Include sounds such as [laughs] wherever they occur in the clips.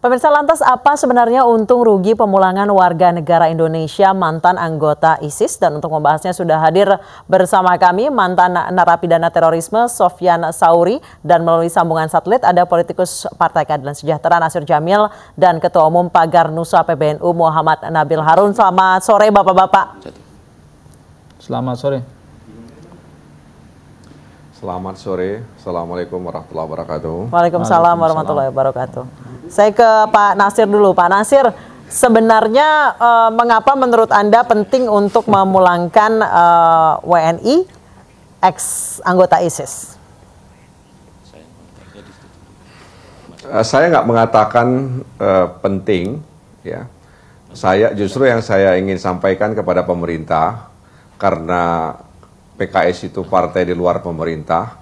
Pemirsa lantas apa sebenarnya untung rugi pemulangan warga negara Indonesia mantan anggota ISIS dan untuk membahasnya sudah hadir bersama kami mantan narapidana terorisme Sofyan Sauri dan melalui sambungan satelit ada politikus Partai Keadilan Sejahtera Nasir Jamil dan Ketua Umum Pagar Nusa PBNU Muhammad Nabil Harun. Selamat sore Bapak-bapak. Selamat sore. Selamat sore, Assalamualaikum warahmatullahi wabarakatuh. Waalaikumsalam warahmatullahi wabarakatuh. Saya ke Pak Nasir dulu. Pak Nasir, sebenarnya eh, mengapa menurut Anda penting untuk memulangkan eh, WNI ex anggota ISIS? Eh, saya nggak mengatakan eh, penting, ya. Saya justru yang saya ingin sampaikan kepada pemerintah karena PKS itu partai di luar pemerintah,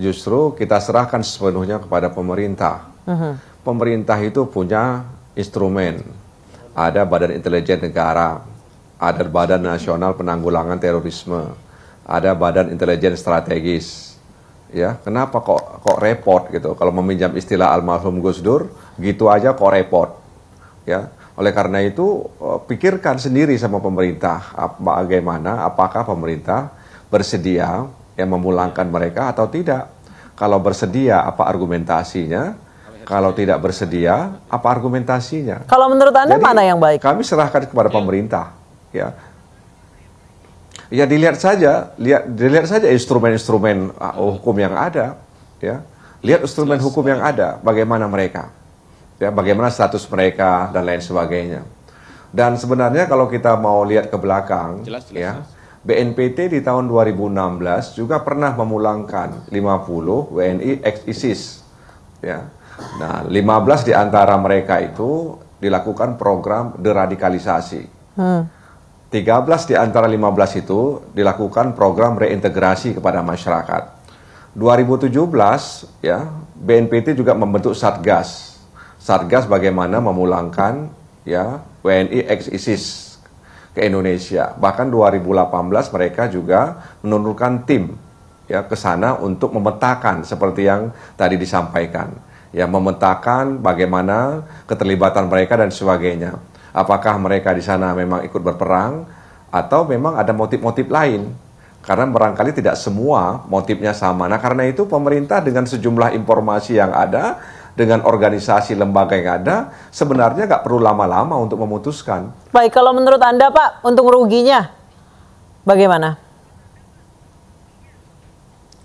justru kita serahkan sepenuhnya kepada pemerintah. Uh-huh. Pemerintah itu punya instrumen, ada Badan Intelijen Negara, ada Badan Nasional Penanggulangan Terorisme, ada Badan Intelijen Strategis. Ya, kenapa kok kok repot gitu? Kalau meminjam istilah almarhum Gus Dur, gitu aja kok repot. Ya, oleh karena itu eh, pikirkan sendiri sama pemerintah bagaimana apakah pemerintah bersedia yang memulangkan mereka atau tidak. Kalau bersedia, apa argumentasinya? Kalau tidak bersedia, apa argumentasinya? Kalau menurut Anda Jadi, mana yang baik? Kami serahkan kepada pemerintah, ya. Ya dilihat saja, lihat dilihat saja instrumen-instrumen ah, hukum yang ada, ya. Lihat instrumen hukum yang ada, bagaimana mereka, ya, bagaimana status mereka dan lain sebagainya. Dan sebenarnya kalau kita mau lihat ke belakang, jelas, jelas, ya, jelas BNPT di tahun 2016 juga pernah memulangkan 50 WNI ex ISIS. Ya. Nah, 15 di antara mereka itu dilakukan program deradikalisasi. Hmm. 13 di antara 15 itu dilakukan program reintegrasi kepada masyarakat. 2017 ya, BNPT juga membentuk Satgas. Satgas bagaimana memulangkan ya WNI ex ISIS ke Indonesia. Bahkan 2018 mereka juga menurunkan tim ya ke sana untuk memetakan seperti yang tadi disampaikan. Ya memetakan bagaimana keterlibatan mereka dan sebagainya. Apakah mereka di sana memang ikut berperang atau memang ada motif-motif lain? Karena barangkali tidak semua motifnya sama. Nah, karena itu pemerintah dengan sejumlah informasi yang ada dengan organisasi lembaga yang ada, sebenarnya nggak perlu lama-lama untuk memutuskan. Baik, kalau menurut Anda Pak, untuk ruginya bagaimana?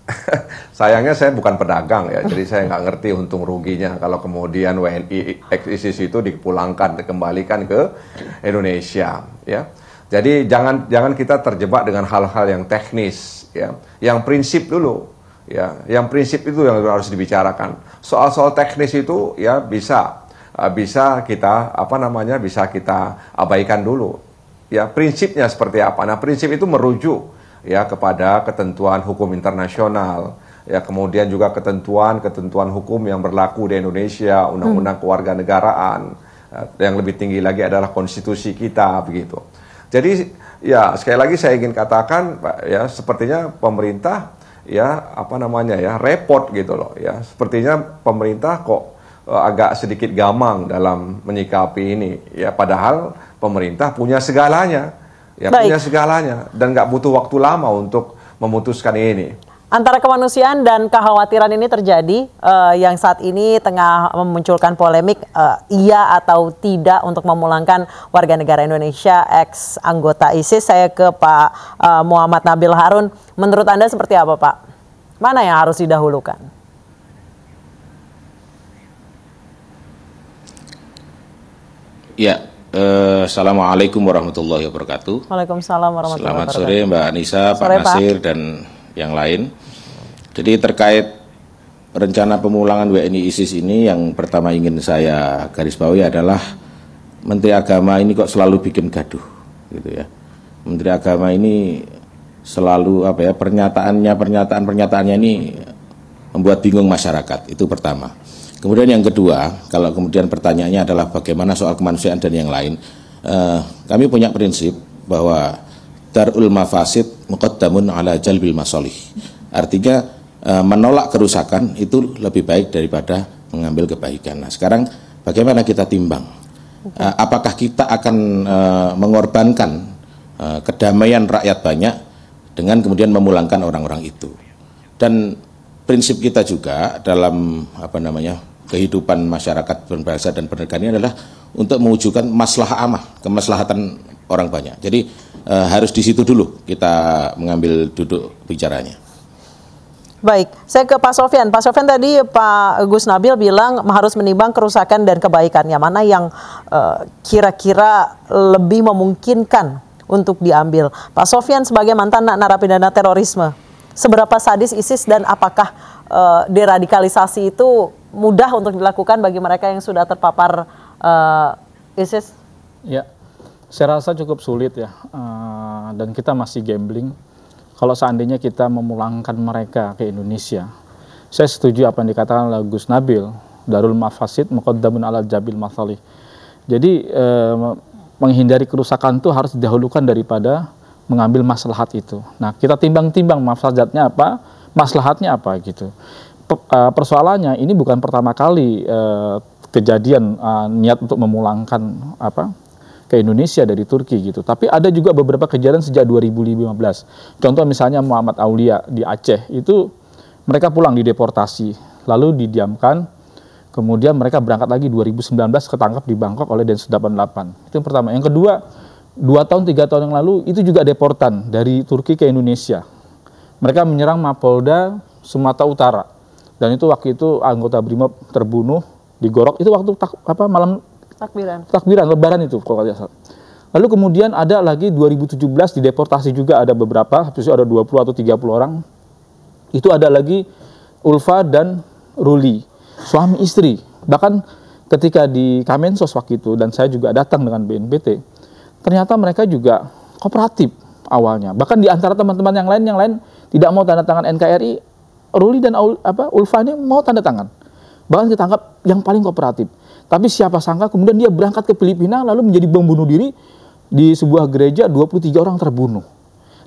[laughs] Sayangnya saya bukan pedagang ya, jadi saya nggak ngerti untung ruginya kalau kemudian WNI eksis itu dipulangkan, dikembalikan ke Indonesia ya. Jadi jangan jangan kita terjebak dengan hal-hal yang teknis ya. Yang prinsip dulu ya yang prinsip itu yang harus dibicarakan soal-soal teknis itu ya bisa ah, bisa kita apa namanya bisa kita abaikan dulu ya prinsipnya seperti apa nah prinsip itu merujuk ya kepada ketentuan hukum internasional ya kemudian juga ketentuan-ketentuan hukum yang berlaku di Indonesia undang-undang hmm. kewarganegaraan ah, yang lebih tinggi lagi adalah konstitusi kita begitu jadi ya sekali lagi saya ingin katakan ya sepertinya pemerintah ya apa namanya ya repot gitu loh ya sepertinya pemerintah kok uh, agak sedikit gamang dalam menyikapi ini ya padahal pemerintah punya segalanya ya Baik. punya segalanya dan nggak butuh waktu lama untuk memutuskan ini Antara kemanusiaan dan kekhawatiran ini terjadi uh, yang saat ini tengah memunculkan polemik uh, iya atau tidak untuk memulangkan warga negara Indonesia ex anggota ISIS. Saya ke Pak uh, Muhammad Nabil Harun. Menurut Anda seperti apa, Pak? Mana yang harus didahulukan? Ya, Uh, Assalamualaikum warahmatullahi wabarakatuh. Waalaikumsalam warahmatullahi wabarakatuh. Selamat sore Mbak Anissa, Pak sore, Nasir, Pak. dan yang lain. Jadi terkait rencana pemulangan WNI ISIS ini yang pertama ingin saya garis bawahi adalah Menteri Agama ini kok selalu bikin gaduh gitu ya. Menteri Agama ini selalu apa ya pernyataannya pernyataan pernyataannya ini membuat bingung masyarakat itu pertama. Kemudian yang kedua, kalau kemudian pertanyaannya adalah bagaimana soal kemanusiaan dan yang lain, eh, kami punya prinsip bahwa darul mafasid muqaddamun ala jalbil masolih. Artinya Eh, menolak kerusakan itu lebih baik daripada mengambil kebaikan. Nah, sekarang bagaimana kita timbang? Okay. Eh, apakah kita akan eh, mengorbankan kedamaian rakyat banyak dengan kemudian memulangkan orang-orang itu? Dan prinsip kita juga dalam apa namanya kehidupan masyarakat berbahasa dan bernegara adalah untuk mewujudkan maslahah amah, kemaslahatan orang banyak. Jadi harus di situ dulu kita mengambil duduk bicaranya. Baik, saya ke Pak Sofian. Pak Sofian tadi Pak Gus Nabil bilang harus menimbang kerusakan dan kebaikannya. Mana yang eh, kira-kira uh, lebih memungkinkan untuk diambil? Pak Sofian sebagai mantan narapidana terorisme, seberapa sadis ISIS dan apakah uh, deradikalisasi itu mudah untuk dilakukan bagi mereka yang sudah terpapar uh, ISIS? Ya, saya rasa cukup sulit ya. Uh, dan kita masih gambling kalau seandainya kita memulangkan mereka ke Indonesia. Saya setuju apa yang dikatakan oleh Gus Nabil, darul mafasid muqaddamun ala jabil masalih. Jadi eh, menghindari kerusakan itu harus didahulukan daripada mengambil maslahat itu. Nah, kita timbang-timbang maslahatnya apa, maslahatnya apa gitu. Eh, persoalannya ini bukan pertama kali eh, kejadian eh, niat untuk memulangkan apa ke Indonesia dari Turki gitu. Tapi ada juga beberapa kejadian sejak 2015. Contoh misalnya Muhammad Aulia di Aceh itu mereka pulang dideportasi lalu didiamkan kemudian mereka berangkat lagi 2019 ketangkap di Bangkok oleh Densus 88 itu yang pertama yang kedua dua tahun tiga tahun yang lalu itu juga deportan dari Turki ke Indonesia mereka menyerang Mapolda Sumatera Utara dan itu waktu itu anggota BRIMOB terbunuh digorok itu waktu apa malam Takbiran. Takbiran lebaran itu kalau tidak salah. Lalu kemudian ada lagi 2017 di deportasi juga ada beberapa, habis itu ada 20 atau 30 orang. Itu ada lagi Ulfa dan Ruli, suami istri. Bahkan ketika di Kamensos waktu itu dan saya juga datang dengan BNPT, ternyata mereka juga kooperatif awalnya. Bahkan di antara teman-teman yang lain yang lain tidak mau tanda tangan NKRI, Ruli dan Ulfa ini mau tanda tangan. Bahkan kita anggap yang paling kooperatif. Tapi siapa sangka kemudian dia berangkat ke Filipina lalu menjadi bom bunuh diri di sebuah gereja 23 orang terbunuh.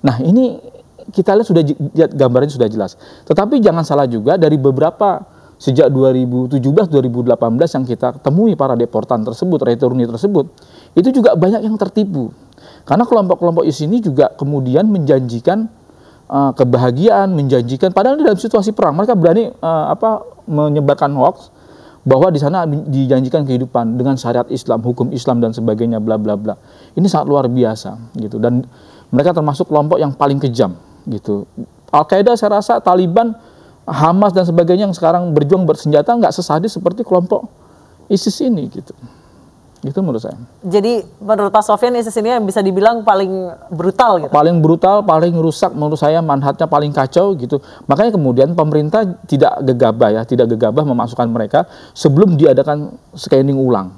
Nah, ini kita lihat sudah gambarnya sudah jelas. Tetapi jangan salah juga dari beberapa sejak 2017 2018 yang kita temui para deportan tersebut, returni tersebut, itu juga banyak yang tertipu. Karena kelompok-kelompok di sini juga kemudian menjanjikan uh, kebahagiaan, menjanjikan padahal dalam situasi perang mereka berani uh, apa menyebarkan hoax, bahwa di sana dijanjikan kehidupan dengan syariat Islam, hukum Islam dan sebagainya bla bla bla. Ini sangat luar biasa gitu dan mereka termasuk kelompok yang paling kejam gitu. Al Qaeda saya rasa Taliban, Hamas dan sebagainya yang sekarang berjuang bersenjata nggak sesadis seperti kelompok ISIS ini gitu. Itu menurut saya. Jadi menurut Pak Sofian ISIS yang bisa dibilang paling brutal gitu. Paling brutal, paling rusak menurut saya manhatnya paling kacau gitu. Makanya kemudian pemerintah tidak gegabah ya, tidak gegabah memasukkan mereka sebelum diadakan scanning ulang.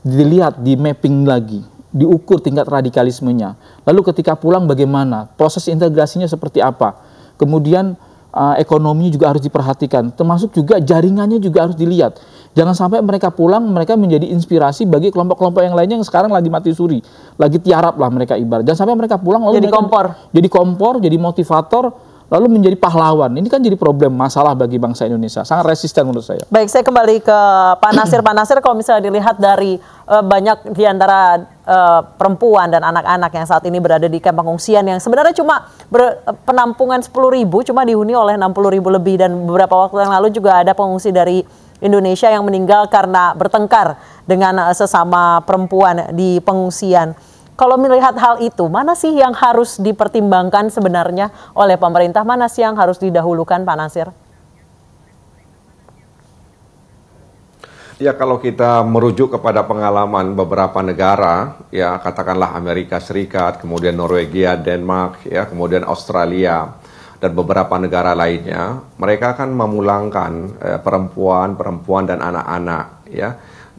Dilihat di mapping lagi, diukur tingkat radikalismenya. Lalu ketika pulang bagaimana? Proses integrasinya seperti apa? Kemudian uh, ekonominya juga harus diperhatikan, termasuk juga jaringannya juga harus dilihat Jangan sampai mereka pulang, mereka menjadi inspirasi bagi kelompok-kelompok yang lainnya yang sekarang lagi mati suri, lagi tiarap lah mereka ibarat. Jangan sampai mereka pulang lalu jadi kompor, jadi kompor, jadi motivator, lalu menjadi pahlawan. Ini kan jadi problem masalah bagi bangsa Indonesia. Sangat resisten menurut saya. Baik, saya kembali ke Pak Nasir. Pak Nasir, kalau misalnya dilihat dari uh, banyak diantara uh, eh, perempuan dan anak-anak yang saat ini berada di kamp pengungsian yang sebenarnya cuma ber, uh, penampungan 10 ribu, cuma dihuni oleh 60 ribu lebih dan beberapa waktu yang lalu juga ada pengungsi dari Indonesia yang meninggal karena bertengkar dengan eh, sesama perempuan di pengungsian. Kalau melihat hal itu, mana sih yang harus dipertimbangkan sebenarnya oleh pemerintah? Mana sih yang harus didahulukan, Pak Nasir? Ya kalau kita merujuk kepada pengalaman beberapa negara, ya katakanlah Amerika Serikat, kemudian Norwegia, Denmark, ya kemudian Australia dan beberapa negara lainnya, mereka akan memulangkan perempuan-perempuan eh, dan anak-anak ya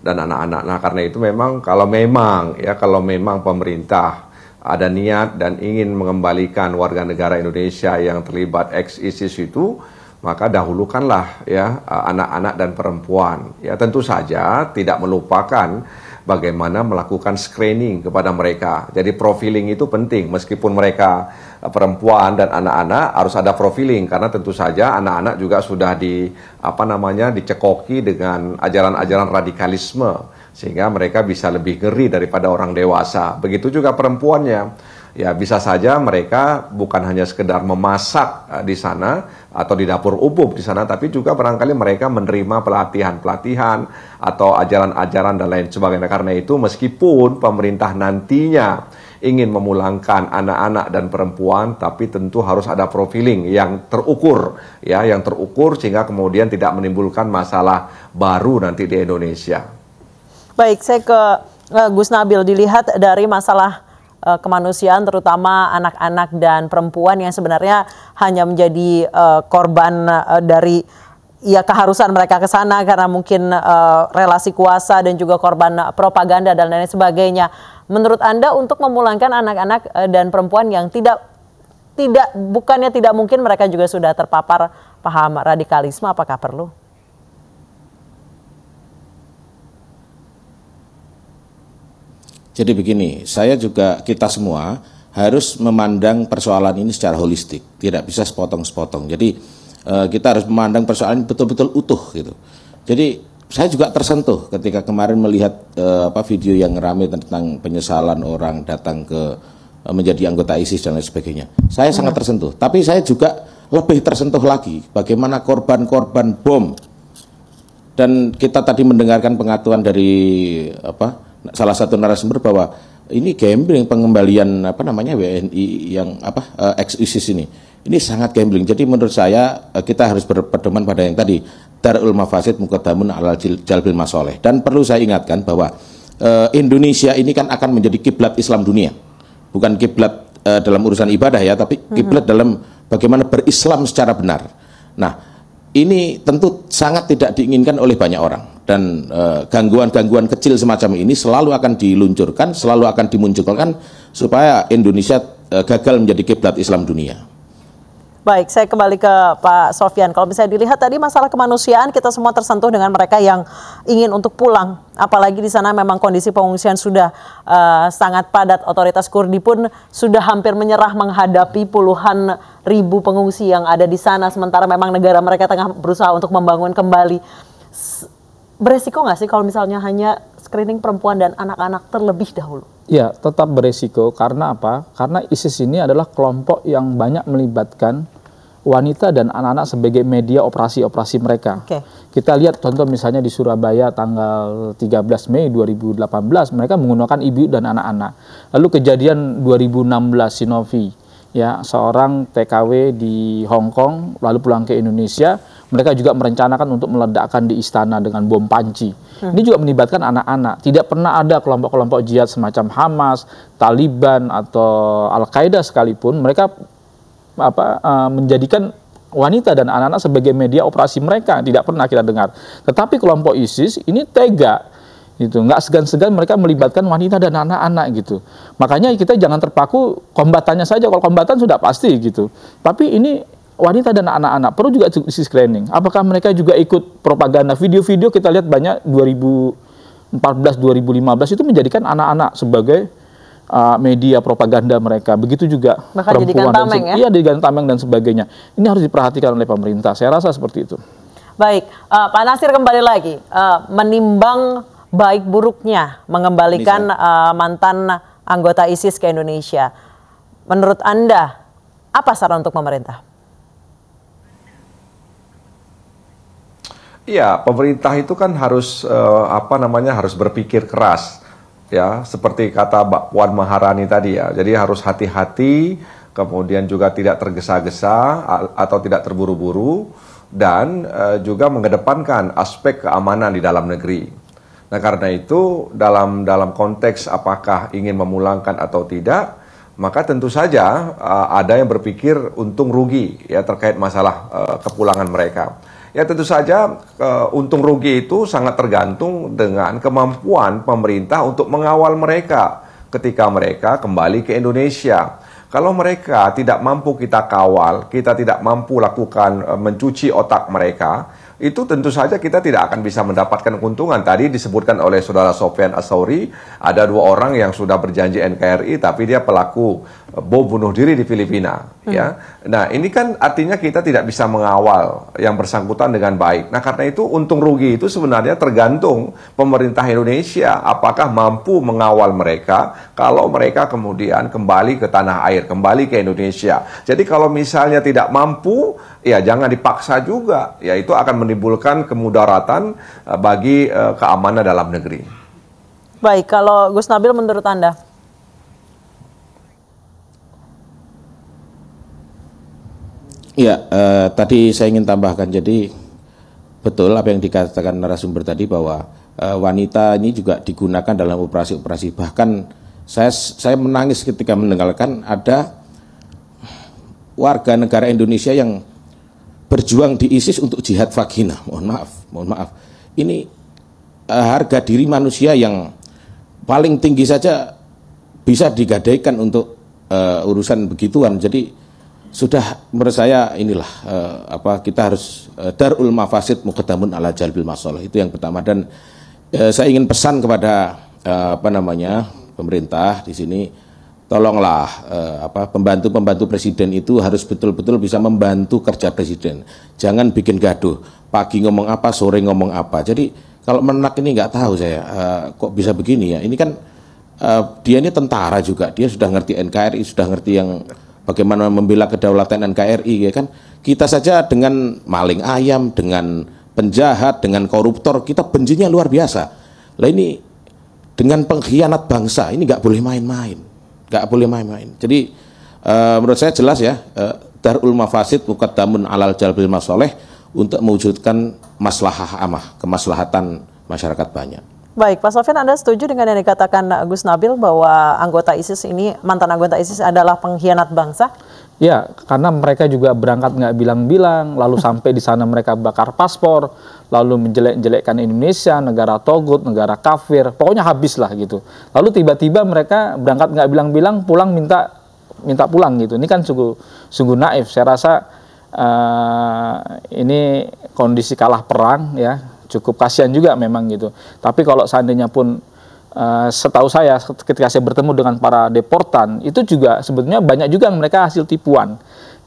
dan anak-anak. Nah, karena itu memang kalau memang ya kalau memang pemerintah ada niat dan ingin mengembalikan warga negara Indonesia yang terlibat ex ISIS itu, maka dahulukanlah ya eh, anak-anak dan perempuan. Ya tentu saja tidak melupakan bagaimana melakukan screening kepada mereka. Jadi profiling itu penting meskipun mereka Eh, perempuan dan anak-anak harus ada profiling karena tentu saja anak-anak juga sudah di apa namanya dicekoki dengan ajaran-ajaran radikalisme sehingga mereka bisa lebih ngeri daripada orang dewasa. Begitu juga perempuannya. Ya bisa saja mereka bukan hanya sekedar memasak eh, di sana atau di dapur umum di sana, tapi juga barangkali mereka menerima pelatihan-pelatihan atau ajaran-ajaran dan lain sebagainya. Karena itu meskipun pemerintah nantinya ingin memulangkan anak-anak dan perempuan tapi tentu harus ada profiling yang terukur ya yang terukur sehingga kemudian tidak menimbulkan masalah baru nanti di Indonesia. Baik, saya ke uh, Gus Nabil dilihat dari masalah uh, kemanusiaan terutama anak-anak dan perempuan yang sebenarnya hanya menjadi uh, korban uh, dari ya keharusan mereka ke sana karena mungkin uh, relasi kuasa dan juga korban propaganda dan lain sebagainya. Menurut Anda untuk memulangkan anak-anak eh, dan perempuan yang tidak tidak bukannya tidak mungkin mereka juga sudah terpapar paham radikalisme apakah perlu? Jadi begini, saya juga kita semua harus memandang persoalan ini secara holistik, tidak bisa sepotong-sepotong. Jadi Eh, kita harus memandang persoalan betul-betul utuh gitu. Jadi saya juga tersentuh ketika kemarin melihat uh, apa video yang ramai tentang penyesalan orang datang ke uh, menjadi anggota ISIS dan lain sebagainya. Saya hmm. sangat iya. tersentuh, tapi saya juga lebih tersentuh lagi bagaimana korban-korban bom dan kita tadi mendengarkan pengatuan dari apa salah satu narasumber bahwa ini gambling pengembalian apa namanya WNI yang apa uh, ex ISIS ini ini sangat gambling. Jadi menurut saya eh, kita harus berpedoman pada yang tadi darul mafasid mukadamun alal jalbil masoleh. Dan perlu saya ingatkan bahwa e, Indonesia ini kan akan menjadi kiblat Islam dunia, bukan kiblat e, dalam urusan ibadah ya, tapi hmm. kiblat -hmm. dalam bagaimana berislam secara benar. Nah ini tentu sangat tidak diinginkan oleh banyak orang dan gangguan-gangguan kecil semacam ini selalu akan diluncurkan, selalu akan dimunculkan supaya Indonesia e, gagal menjadi kiblat Islam dunia. Baik, saya kembali ke Pak Sofian. Kalau misalnya dilihat tadi masalah kemanusiaan, kita semua tersentuh dengan mereka yang ingin untuk pulang. Apalagi di sana memang kondisi pengungsian sudah uh, sangat padat. Otoritas Kurdi pun sudah hampir menyerah menghadapi puluhan ribu pengungsi yang ada di sana. Sementara memang negara mereka tengah berusaha untuk membangun kembali beresiko nggak sih kalau misalnya hanya screening perempuan dan anak-anak terlebih dahulu? Ya, tetap beresiko karena apa? Karena ISIS ini adalah kelompok yang banyak melibatkan wanita dan anak-anak sebagai media operasi-operasi mereka. Okay. Kita lihat contoh misalnya di Surabaya tanggal 13 Mei 2018 mereka menggunakan ibu dan anak-anak. Lalu kejadian 2016 Sinovi ya seorang TKW di Hong Kong lalu pulang ke Indonesia mereka juga merencanakan untuk meledakkan di istana dengan bom panci. Hmm. Ini juga melibatkan anak-anak. Tidak pernah ada kelompok-kelompok jihad semacam Hamas, Taliban atau Al-Qaeda sekalipun mereka apa uh, menjadikan wanita dan anak-anak sebagai media operasi mereka tidak pernah kita dengar. Tetapi kelompok ISIS ini tega gitu nggak segan-segan mereka melibatkan wanita dan anak-anak gitu makanya kita jangan terpaku kombatannya saja kalau kombatan sudah pasti gitu tapi ini wanita dan anak-anak perlu juga di screening. Apakah mereka juga ikut propaganda video-video kita lihat banyak 2014 2015 itu menjadikan anak-anak sebagai uh, media propaganda mereka. Begitu juga Maka perempuan tameng, ya? iya jadikan tameng dan sebagainya. Ini harus diperhatikan oleh pemerintah. Saya rasa seperti itu. Baik, uh, Pak Nasir kembali lagi uh, menimbang baik buruknya mengembalikan uh, mantan anggota ISIS ke Indonesia. Menurut Anda apa saran untuk pemerintah? Iya, pemerintah itu kan harus uh, apa namanya harus berpikir keras ya, seperti kata Mbak Puan Maharani tadi ya. Jadi harus hati-hati, kemudian juga tidak tergesa-gesa atau tidak terburu-buru dan uh, juga mengedepankan aspek keamanan di dalam negeri. Nah, karena itu dalam dalam konteks apakah ingin memulangkan atau tidak, maka tentu saja uh, ada yang berpikir untung rugi ya terkait masalah uh, kepulangan mereka. Ya tentu saja eh, untung rugi itu sangat tergantung dengan kemampuan pemerintah untuk mengawal mereka ketika mereka kembali ke Indonesia. Kalau mereka tidak mampu kita kawal, kita tidak mampu lakukan eh, mencuci otak mereka, itu tentu saja kita tidak akan bisa mendapatkan keuntungan. Tadi disebutkan oleh saudara Sofian Asauri, ada dua orang yang sudah berjanji NKRI, tapi dia pelaku eh, bom bunuh diri di Filipina. Hmm. Ya, nah ini kan artinya kita tidak bisa mengawal yang bersangkutan dengan baik. Nah karena itu untung rugi itu sebenarnya tergantung pemerintah Indonesia apakah mampu mengawal mereka kalau mereka kemudian kembali ke tanah air, kembali ke Indonesia. Jadi kalau misalnya tidak mampu ya jangan dipaksa juga, ya itu akan menimbulkan kemudaratan eh, bagi eh, keamanan dalam negeri. Baik, kalau Gus Nabil menurut Anda? Ya, eh, tadi saya ingin tambahkan, jadi betul apa yang dikatakan narasumber tadi bahwa eh, wanita ini juga digunakan dalam operasi-operasi. Bahkan saya saya menangis ketika mendengarkan ada warga negara Indonesia yang berjuang di ISIS untuk jihad vagina. Mohon maaf, mohon maaf. Ini uh, harga diri manusia yang paling tinggi saja bisa digadaikan untuk uh, urusan begituan. Jadi sudah menurut saya inilah uh, apa kita harus uh, darul mafasid muqaddamun ala jalbil masalah itu yang pertama dan uh, saya ingin pesan kepada uh, apa namanya pemerintah di sini tolonglah eh, apa pembantu-pembantu presiden itu harus betul-betul bisa membantu kerja presiden. Jangan bikin gaduh. Pagi ngomong apa, sore ngomong apa. Jadi kalau menak ini nggak tahu saya eh, kok bisa begini ya. Ini kan eh, dia ini tentara juga. Dia sudah ngerti NKRI, sudah ngerti yang bagaimana membela kedaulatan NKRI ya kan. Kita saja dengan maling ayam, dengan penjahat, dengan koruptor kita bencinya luar biasa. Lah ini dengan pengkhianat bangsa ini nggak boleh main-main nggak boleh main-main. Jadi uh, menurut saya jelas ya uh, darul mafasid damun alal jalbil masoleh untuk mewujudkan maslahah amah, kemaslahatan masyarakat banyak. Baik, Pak Sofian, Anda setuju dengan yang dikatakan Gus Nabil bahwa anggota ISIS ini, mantan anggota ISIS adalah pengkhianat bangsa? Ya, karena mereka juga berangkat nggak bilang-bilang, lalu [laughs] sampai di sana mereka bakar paspor, lalu menjelek-jelekkan Indonesia, negara togut, negara kafir, pokoknya habis lah gitu. Lalu tiba-tiba mereka berangkat nggak bilang-bilang, pulang minta minta pulang gitu. Ini kan sungguh sungguh naif. Saya rasa uh, ini kondisi kalah perang ya, cukup kasihan juga memang gitu. Tapi kalau seandainya pun Eh, setahu saya ketika saya bertemu dengan para deportan itu juga sebetulnya banyak juga yang mereka hasil tipuan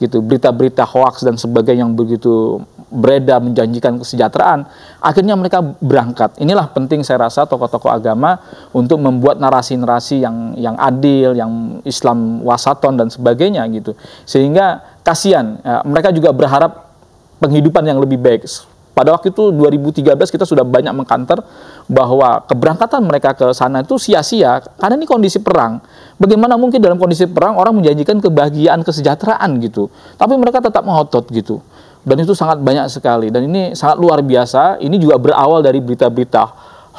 gitu berita-berita hoax dan sebagainya yang begitu beredar menjanjikan kesejahteraan akhirnya mereka berangkat inilah penting saya rasa tokoh-tokoh agama untuk membuat narasi-narasi yang yang adil yang Islam wasaton dan sebagainya gitu sehingga kasihan ya, mereka juga berharap penghidupan yang lebih baik pada waktu itu 2013 kita sudah banyak mengkanter bahwa keberangkatan mereka ke sana itu sia-sia karena ini kondisi perang. Bagaimana mungkin dalam kondisi perang orang menjanjikan kebahagiaan, kesejahteraan gitu. Tapi mereka tetap mengotot gitu. Dan itu sangat banyak sekali dan ini sangat luar biasa. Ini juga berawal dari berita-berita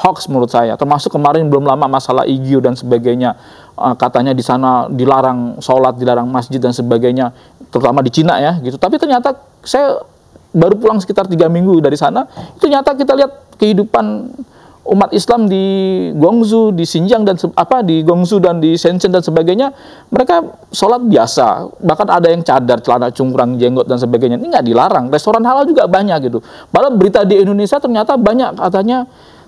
hoax menurut saya. Termasuk kemarin belum lama masalah IGIO dan sebagainya. Eh, katanya di sana dilarang sholat, dilarang masjid dan sebagainya. Terutama di Cina ya gitu. Tapi ternyata saya baru pulang sekitar tiga minggu dari sana itu nyata kita lihat kehidupan umat Islam di Guangzhou, di Xinjiang dan apa di Guangzhou dan di Shenzhen dan sebagainya, mereka sholat biasa, bahkan ada yang cadar, celana cungkrang, jenggot dan sebagainya. Ini nggak dilarang. Restoran halal juga banyak gitu. Padahal berita di Indonesia ternyata banyak katanya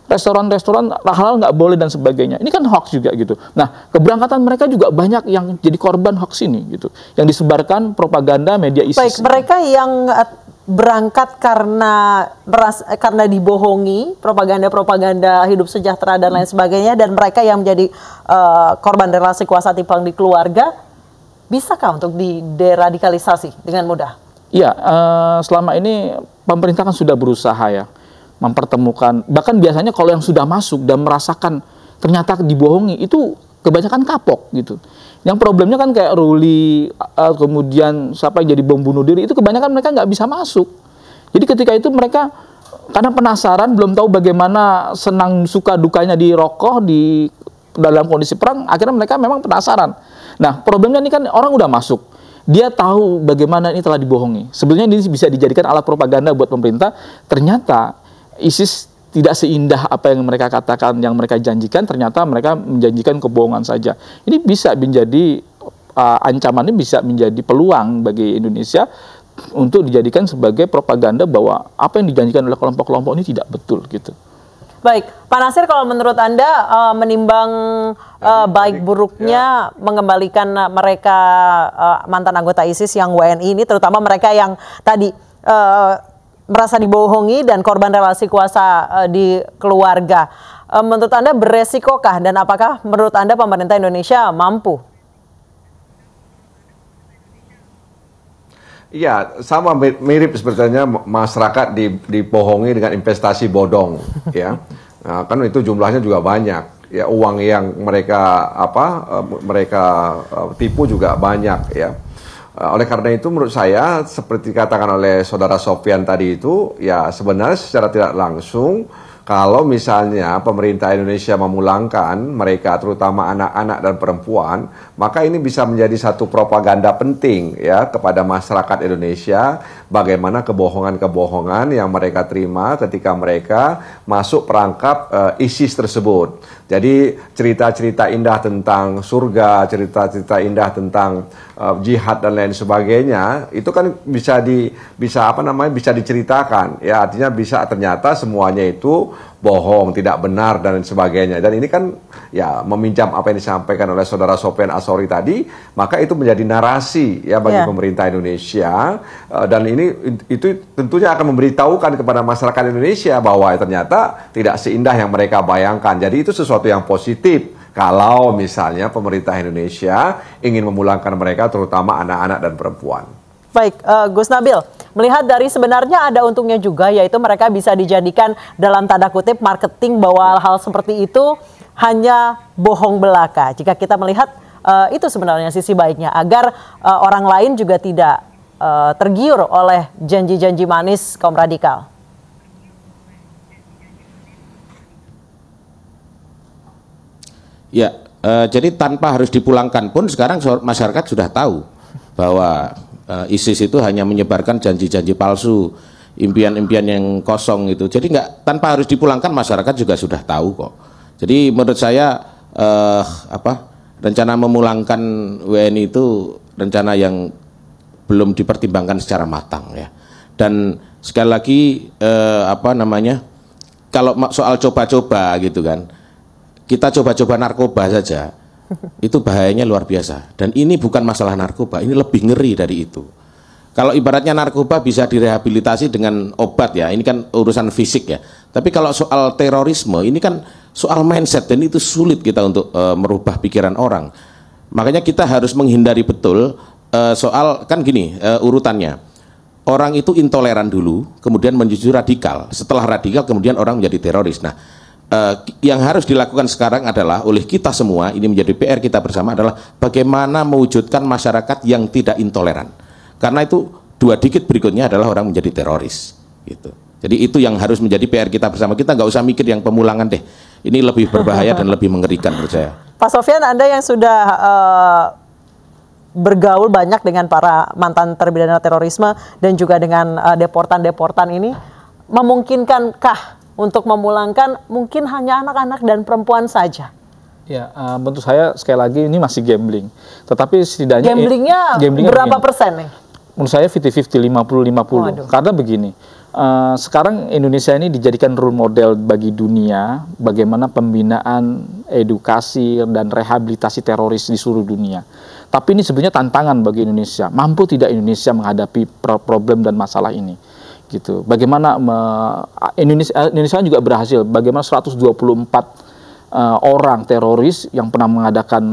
restoran-restoran halal nggak boleh dan sebagainya. Ini kan hoax juga gitu. Nah, keberangkatan mereka juga banyak yang jadi korban hoax ini gitu, yang disebarkan propaganda media ISIS. Baik, mereka yang eh, berangkat karena beras, karena dibohongi propaganda-propaganda hidup sejahtera dan lain sebagainya dan mereka yang menjadi uh, korban relasi kuasa timpang di keluarga bisakah untuk di dengan mudah? Iya, uh, selama ini pemerintah kan sudah berusaha ya mempertemukan bahkan biasanya kalau yang sudah masuk dan merasakan ternyata dibohongi itu kebanyakan kapok gitu. Yang problemnya kan kayak Ruli, uh, kemudian siapa yang jadi bom bunuh diri itu kebanyakan mereka nggak bisa masuk. Jadi ketika itu mereka karena penasaran belum tahu bagaimana senang suka dukanya di rokok di dalam kondisi perang akhirnya mereka memang penasaran. Nah, problemnya ini kan orang udah masuk. Dia tahu bagaimana ini telah dibohongi. Sebenarnya ini bisa dijadikan alat propaganda buat pemerintah. Ternyata ISIS tidak seindah apa yang mereka katakan, yang mereka janjikan, ternyata mereka menjanjikan kebohongan saja. Ini bisa menjadi uh, ancaman ini bisa menjadi peluang bagi Indonesia untuk dijadikan sebagai propaganda bahwa apa yang dijanjikan oleh kelompok-kelompok ini tidak betul gitu. Baik, Pak Nasir, kalau menurut anda uh, menimbang uh, baik buruknya ya. mengembalikan mereka uh, mantan anggota ISIS yang WNI ini, terutama mereka yang tadi uh, merasa dibohongi dan korban relasi kuasa uh, di keluarga. Uh, menurut Anda beresikokah dan apakah menurut Anda pemerintah Indonesia mampu? Iya, sama mirip sepertinya masyarakat dibohongi dengan investasi bodong, [laughs] ya. Nah, kan itu jumlahnya juga banyak. Ya uang yang mereka apa eh, mereka tipu juga banyak, ya Eh, oleh karena itu menurut saya seperti dikatakan oleh saudara Sofian tadi itu ya sebenarnya secara tidak langsung kalau misalnya pemerintah Indonesia memulangkan mereka terutama anak-anak dan perempuan maka ini bisa menjadi satu propaganda penting ya kepada masyarakat Indonesia bagaimana kebohongan-kebohongan yang mereka terima ketika mereka masuk perangkap uh, ISIS tersebut. Jadi cerita-cerita indah tentang surga, cerita-cerita indah tentang uh, jihad dan lain sebagainya itu kan bisa di bisa apa namanya bisa diceritakan ya artinya bisa ternyata semuanya itu bohong, tidak benar dan sebagainya. Dan ini kan ya meminjam apa yang disampaikan oleh saudara Sofian Asori tadi, maka itu menjadi narasi ya bagi yeah. pemerintah Indonesia eh, dan ini itu tentunya akan memberitahukan kepada masyarakat Indonesia bahwa ternyata tidak seindah yang mereka bayangkan. Jadi itu sesuatu yang positif kalau misalnya pemerintah Indonesia ingin memulangkan mereka terutama anak-anak dan perempuan. Baik, uh, Gus Nabil, melihat dari sebenarnya ada untungnya juga yaitu mereka bisa dijadikan dalam tanda kutip marketing bahwa hal-hal seperti itu hanya bohong belaka. Jika kita melihat uh, itu sebenarnya sisi baiknya agar uh, orang lain juga tidak uh, tergiur oleh janji-janji manis kaum radikal. Ya, uh, jadi tanpa harus dipulangkan pun sekarang masyarakat sudah tahu bahwa uh, ISIS itu hanya menyebarkan janji-janji palsu impian-impian yang kosong itu jadi nggak tanpa harus dipulangkan masyarakat juga sudah tahu kok jadi menurut saya uh, apa rencana memulangkan WNI itu rencana yang belum dipertimbangkan secara matang ya dan sekali lagi eh, apa namanya kalau soal coba-coba gitu kan kita coba-coba narkoba saja itu bahayanya luar biasa. Dan ini bukan masalah narkoba, ini lebih ngeri dari itu. Kalau ibaratnya narkoba bisa direhabilitasi dengan obat ya, ini kan urusan fisik ya. Tapi kalau soal terorisme ini kan soal mindset dan itu sulit kita untuk e, merubah pikiran orang. Makanya kita harus menghindari betul e, soal kan gini e, urutannya. Orang itu intoleran dulu, kemudian menjadi radikal. Setelah radikal kemudian orang menjadi teroris. Nah, Eh, yang harus dilakukan sekarang adalah oleh kita semua ini menjadi PR kita bersama adalah bagaimana mewujudkan masyarakat yang tidak intoleran karena itu dua dikit berikutnya adalah orang menjadi teroris gitu jadi itu yang harus menjadi PR kita bersama kita nggak usah mikir yang pemulangan deh ini lebih berbahaya dan lebih mengerikan menurut saya Pak Sofian Anda yang sudah uh bergaul banyak dengan para mantan terpidana terorisme dan juga dengan deportan eh, deportan-deportan ini memungkinkankah untuk memulangkan mungkin hanya anak-anak dan perempuan saja. Ya, uh, menurut saya sekali lagi ini masih gambling. Tetapi setidaknya eh, gamblingnya, eh, gamblingnya berapa begini. persen nih? Menurut saya 50-50, 50-50. Karena begini, uh, sekarang Indonesia ini dijadikan role model bagi dunia bagaimana pembinaan edukasi dan rehabilitasi teroris di seluruh dunia. Tapi ini sebenarnya tantangan bagi Indonesia. Mampu tidak Indonesia menghadapi problem dan masalah ini? gitu. Bagaimana me, Indonesia eh, Indonesia juga berhasil bagaimana 124 uh, eh, orang teroris yang pernah mengadakan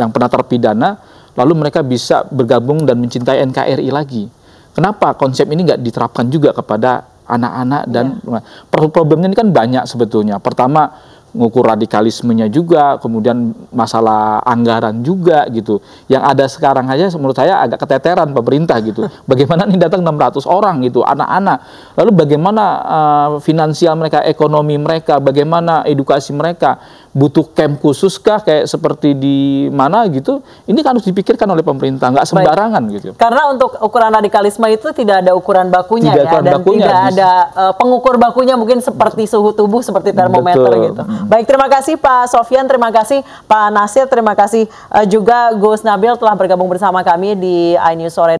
yang pernah terpidana lalu mereka bisa bergabung dan mencintai NKRI lagi. Kenapa konsep ini nggak diterapkan juga kepada anak-anak dan ya. problemnya ini kan banyak sebetulnya. Pertama ngukur radikalismenya juga, kemudian masalah anggaran juga gitu. Yang ada sekarang aja menurut saya agak keteteran pemerintah gitu. [laughs] Bagaimana nih datang 600 orang gitu, anak-anak. Lalu bagaimana uh, finansial mereka, ekonomi mereka, bagaimana edukasi mereka butuh camp khusus kah kayak seperti di mana gitu ini kan harus dipikirkan oleh pemerintah nggak sembarangan Baik. gitu karena untuk ukuran radikalisme itu tidak ada ukuran bakunya tidak ya ukuran dan bakunya, tidak bisa. ada eh, pengukur bakunya mungkin seperti suhu tubuh seperti termometer Betul. gitu hmm. Baik terima kasih Pak Sofian terima kasih Pak Nasir terima kasih eh, juga Gus Nabil telah bergabung bersama kami di iNews sore